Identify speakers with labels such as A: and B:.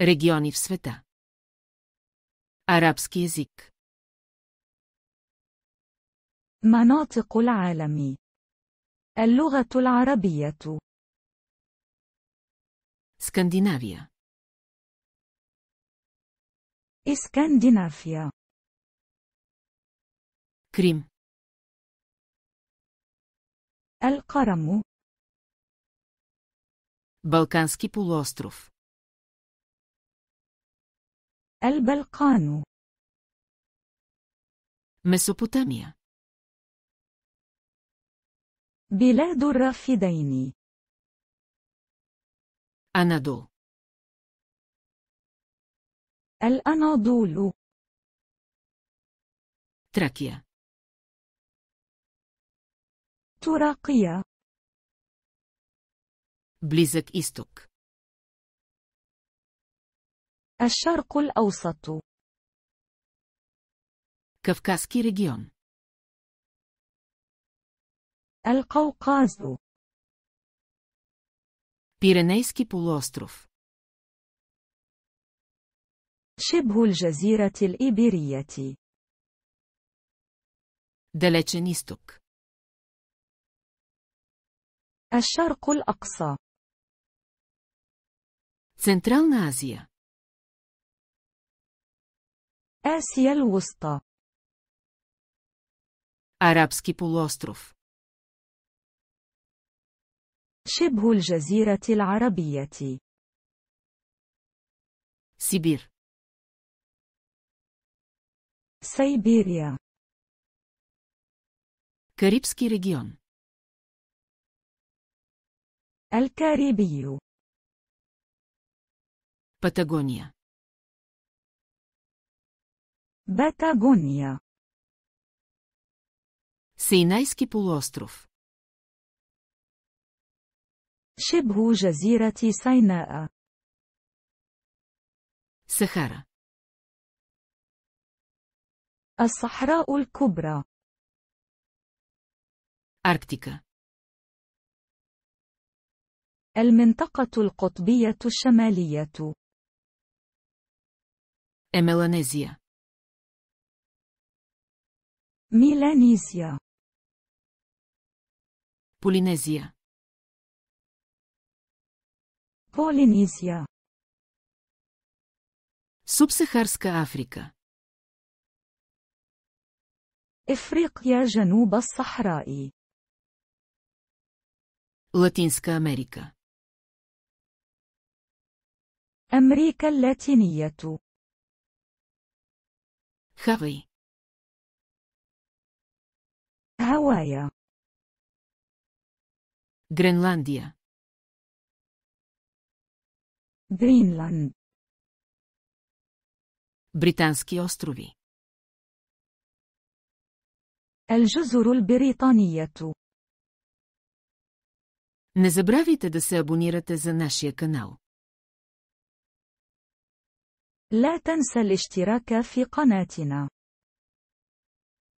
A: Региони в света. Арабски език. مناطق العالم اللغة العربية اسكندنافيا اسكندنافيا كريم القرم بلقانسكي بولوستروف البلقان ميسوبوتاميا بلاد الرافدين أنادول الأناضول تراكيا تراقيا بليزك إيستوك الشرق الأوسط كافكاسكي ريجيون القوقاز بيرينيسكي بولوستروف شبه الجزيرة الإيبيرية دلتشن الشرق الأقصى Central Азия. آسيا الوسطى أرابسكي بولوستروف شبه الجزيرة العربية سيبير سيبيريا كاريبسكي ريجيون الكاريبي باتاغونيا Батагония. Синайски полуостров. شبه جزيرة سيناء. Сахара. الصحراء الكبرى. أركتيكا. المنطقة القطبية الشمالية. إميلانيزيا. ميلانيسيا بولينيزيا بولينيسيا Субсахарска Африка إفريقيا جنوب الصحراء لاتينسكا أمريكا أمريكا اللاتينية هافي هوايا Гренландия Гринланд Британски острови الجزر البريطانية Не забравяйте да се абонирате за нашия канал. لا تنسى الاشتراك في قناتنا.